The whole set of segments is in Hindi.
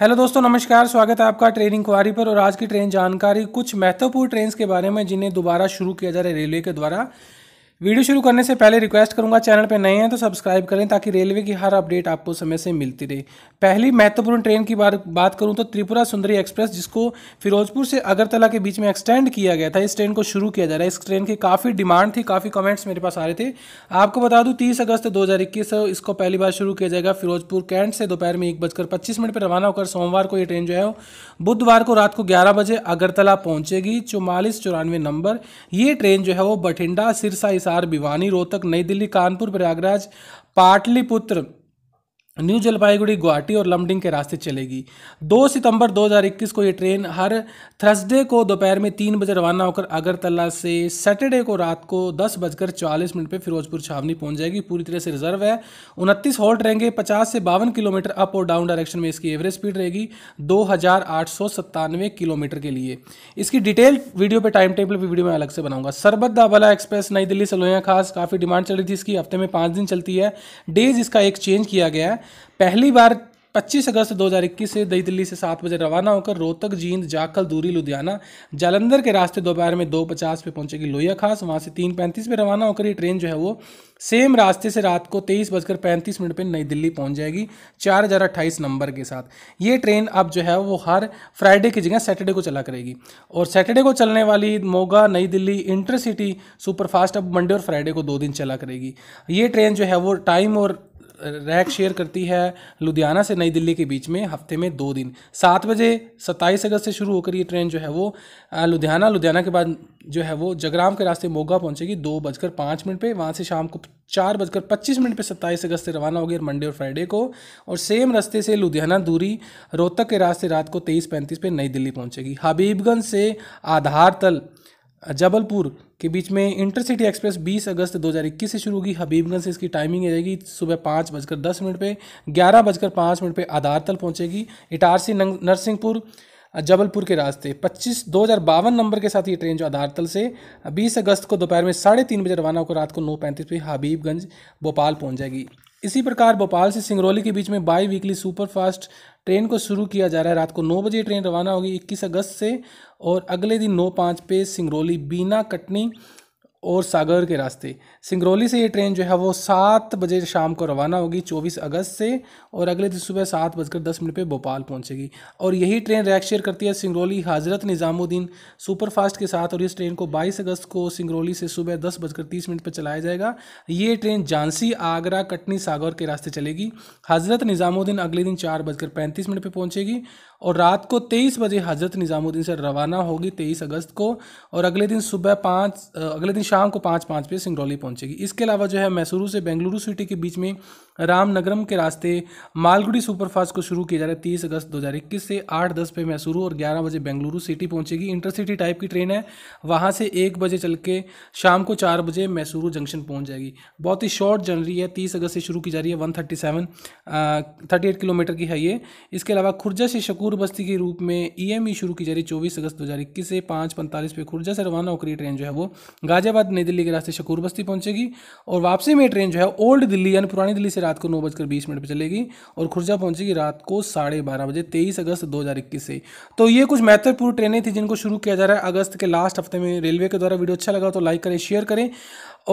हेलो दोस्तों नमस्कार स्वागत है आपका ट्रेन इंक्वायरी पर और आज की ट्रेन जानकारी कुछ महत्वपूर्ण ट्रेन के बारे में जिन्हें दोबारा शुरू किया जा रहा है रेलवे के द्वारा वीडियो शुरू करने से पहले रिक्वेस्ट करूंगा चैनल पर नए हैं तो सब्सक्राइब करें ताकि रेलवे की हर अपडेट आपको समय से मिलती रहे पहली महत्वपूर्ण ट्रेन की बार बात करूं तो त्रिपुरा सुंदरी एक्सप्रेस जिसको फिरोजपुर से अगरतला के बीच में एक्सटेंड किया गया था इस ट्रेन को शुरू किया जा रहा है इस ट्रेन की काफ़ी डिमांड थी काफ़ी कमेंट्स मेरे पास आ रहे थे आपको बता दूँ तीस अगस्त दो इसको पहली बार शुरू किया जाएगा फिरोजपुर कैंट से दोपहर में एक बजकर पच्चीस मिनट पर रवाना होकर सोमवार को ये ट्रेन जो है बुधवार को रात को ग्यारह बजे अगरतला पहुँचेगी चौवालीस चौरानवे नंबर ये ट्रेन जो है वो बठिंडा सिरसा सार भिवानी रोहतक नई दिल्ली कानपुर प्रयागराज पाटलिपुत्र न्यू जलपाईगुड़ी गुवाहाटी और लमडिंग के रास्ते चलेगी 2 सितंबर 2021 को ये ट्रेन हर थर्सडे को दोपहर में तीन बजे रवाना होकर अगरतला से सैटरडे को रात को दस बजकर चालीस मिनट पर फिरोजपुर छावनी पहुंच जाएगी पूरी तरह से रिजर्व है उनतीस हॉल्ट रहेंगे पचास से बावन किलोमीटर अप और डाउन डायरेक्शन में इसकी एवरेज स्पीड रहेगी दो किलोमीटर के लिए इसकी डिटेल वीडियो पर टाइम टेबल भी वीडियो में अलग से बनाऊंगा सरबत दाबला एक्सप्रेस नई दिल्ली से लोहिया खास काफ़ी डिमांड चल रही थी इसकी हफ्ते में पाँच दिन चलती है डेज इसका एक चेंज किया गया है पहली बार 25 अगस्त 2021 से नई दिल्ली से सात बजे रवाना होकर रोहतक जींद जाखल दूरी लुधियाना जालंधर के रास्ते दोपहर में दो पचास पे पहुंचेगी लोहिया खास वहां से तीन पैंतीस पे रवाना होकर ये ट्रेन जो है वो सेम रास्ते से रात को तेईस बजकर पैंतीस मिनट पर नई दिल्ली पहुंच जाएगी चार हज़ार अट्ठाईस नंबर के साथ ये ट्रेन अब जो है वो हर फ्राइडे की जगह सैटरडे को चला करेगी और सैटरडे को चलने वाली मोगा नई दिल्ली इंटरसिटी सुपरफास्ट अब मंडे और फ्राइडे को दो दिन चला करेगी ये ट्रेन जो है वो टाइम और रैक शेयर करती है लुधियाना से नई दिल्ली के बीच में हफ्ते में दो दिन सात बजे सत्ताईस अगस्त से शुरू होकर ये ट्रेन जो है वो लुधियाना लुधियाना के बाद जो है वो जगराम के रास्ते मोगा पहुंचेगी दो बजकर पाँच मिनट पे वहाँ से शाम को चार बजकर पच्चीस मिनट पे सत्ताईस अगस्त से रवाना होगी और मंडे और फ्राइडे को और सेम रास्ते से लुधियाना दूरी रोहतक के रास्ते रात को तेईस पैंतीस पे नई दिल्ली पहुँचेगी हबीबगंज से आधार तल जबलपुर के बीच में इंटरसिटी एक्सप्रेस 20 अगस्त 2021 से शुरू होगी हबीबगंज से इसकी टाइमिंग रहेगी सुबह पाँच बजकर दस मिनट पर ग्यारह बजकर पाँच मिनट पर आधारतल पहुँचेगी इटारसी नरसिंहपुर जबलपुर के रास्ते पच्चीस दो हज़ार बावन नंबर के साथ ये ट्रेन जो आधारतल से बीस अगस्त को दोपहर में साढ़े तीन बजे रवाना होकर रात को नौ पैंतीस पे हबीबगंज भोपाल पहुँच जाएगी इसी प्रकार भोपाल से सिंगरौली के बीच में बाई वीकली सुपरफास्ट ट्रेन को शुरू किया जा रहा है रात को नौ बजे ट्रेन रवाना होगी इक्कीस अगस्त से और अगले दिन नौ पाँच पे सिंगरौली बीना कटनी और सागर के रास्ते सिंगरौली से ये ट्रेन जो है वो सात बजे शाम को रवाना होगी चौबीस अगस्त से और अगले दिन सुबह सात बजकर दस मिनट पे भोपाल पहुंचेगी और यही ट्रेन रैक शेयर करती है सिंगरौली हज़रत निज़ामुद्दीन सुपरफास्ट के साथ और इस ट्रेन को बाईस अगस्त को सिंगरौली से सुबह दस बजकर तीस मिनट पर चलाया जाएगा ये ट्रेन झांसी आगरा कटनी सागर के रास्ते चलेगी हज़रत निज़ामुद्दीन अगले दिन चार बजकर पैंतीस मिनट पर पहुँचेगी और रात को तेईस बजे हज़रत निज़ामुद्दीन से रवाना होगी तेईस अगस्त को और अगले दिन सुबह पाँच अगले दिन शाम को पाँच पाँच पे सिंगरौली पहुंचेगी इसके अलावा जो है मैसूरू से बेंगलुरु सिटी के बीच में रामनगरम के रास्ते मालगुड़ी सुपरफास्ट को शुरू किया जा रहा है तीस अगस्त 2021 से आठ दस पे मैसूरू और ग्यारह बजे बेंगलुरु सिटी पहुंचेगी इंटरसिटी टाइप की ट्रेन है वहां से एक बजे चल के शाम को चार बजे मैसूरू जंक्शन पहुंच जाएगी बहुत ही शॉर्ट जर्नी है तीस अगस्त से शुरू की जा रही है one thirty seven thirty eight kilometre की है ये इसके अलावा खुर्जा से शकूर बस्ती के रूप में ई एम ई शुरू की जा रही है चौबीस अगस्त दो हज़ार इक्कीस से पाँच पैंतालीस पे खुर्जा से रवाना होकर ये ट्रेन जो है वो गाजियाबाद नई दिल्ली के रास्ते शकूर बस्ती पहुंचेगी और वापसी में ट्रेन जो है ओल्ड दिल्ली यानी पुरानी दिल्ली से रात को नौ बजकर बीस मिनट पर चलेगी और खुर्जा पहुंचेगी रात को साढ़े बारह बजे तेईस अगस्त दो हज़ार इक्कीस से तो ये कुछ महत्वपूर्ण ट्रेनें थी जिनको शुरू किया जा रहा है अगस्त के लास्ट हफ्ते में रेलवे के द्वारा वीडियो अच्छा लगा तो लाइक करें शेयर करें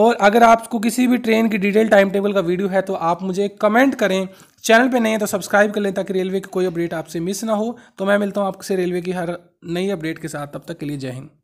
और अगर आपको किसी भी ट्रेन की डिटेल टाइम टेबल का वीडियो है तो आप मुझे कमेंट करें चैनल पे नहीं है तो सब्सक्राइब कर लें ताकि रेलवे की कोई अपडेट आपसे मिस ना हो तो मैं मिलता हूँ आपसे रेलवे की हर नई अपडेट के साथ तब तक के लिए जय हिंद